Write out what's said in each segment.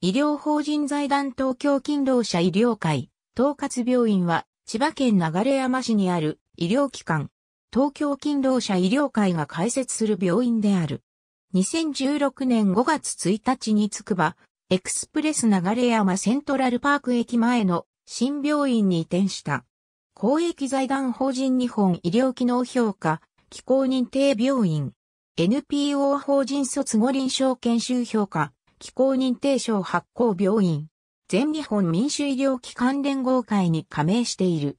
医療法人財団東京勤労者医療会、統括病院は、千葉県流山市にある医療機関、東京勤労者医療会が開設する病院である。2016年5月1日につくば、エクスプレス流山セントラルパーク駅前の新病院に移転した。公益財団法人日本医療機能評価、機構認定病院、NPO 法人卒後臨床研修評価、機構認定証発行病院、全日本民主医療機関連合会に加盟している。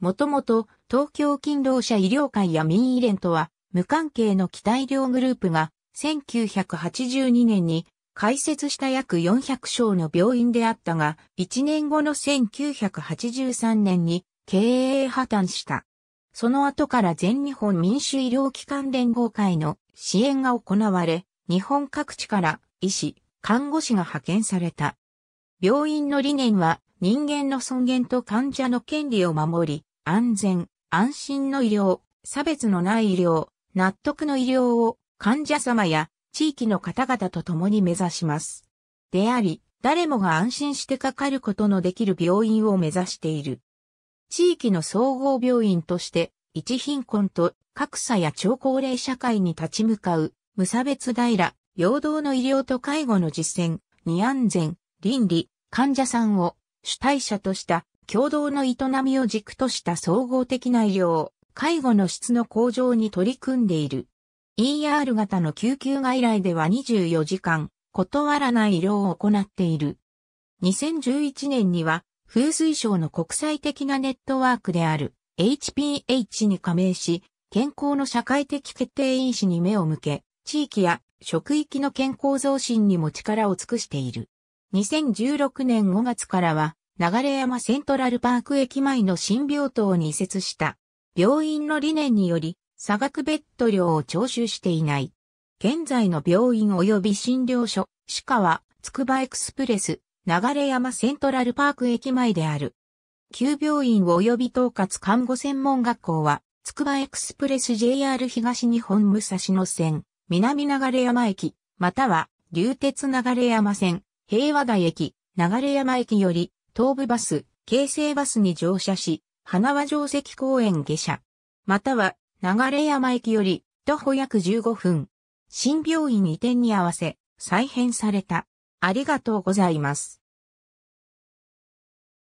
もともと東京勤労者医療会や民医連とは無関係の北医療グループが1982年に開設した約400床の病院であったが、1年後の1983年に経営破綻した。その後から全日本民主医療機関連合会の支援が行われ、日本各地から医師、看護師が派遣された。病院の理念は人間の尊厳と患者の権利を守り、安全、安心の医療、差別のない医療、納得の医療を患者様や地域の方々と共に目指します。であり、誰もが安心してかかることのできる病院を目指している。地域の総合病院として、一貧困と格差や超高齢社会に立ち向かう、無差別平、陽動の医療と介護の実践、に安全、倫理、患者さんを主体者とした共同の営みを軸とした総合的な医療、介護の質の向上に取り組んでいる。ER 型の救急外来では24時間、断らない医療を行っている。2011年には、風水省の国際的なネットワークである HPH に加盟し、健康の社会的決定因子に目を向け、地域や職域の健康増進にも力を尽くしている。2016年5月からは、流山セントラルパーク駅前の新病棟に移設した。病院の理念により、差額ベッド料を徴収していない。現在の病院及び診療所、歯科は、つくばエクスプレス、流山セントラルパーク駅前である。旧病院及び統括看護専門学校は、つくばエクスプレス JR 東日本武蔵野線、南流山駅、または、流鉄流山線、平和台駅、流山駅より、東武バス、京成バスに乗車し、花輪城石公園下車。または、流山駅より、徒歩約15分。新病院移転に合わせ、再編された。ありがとうございます。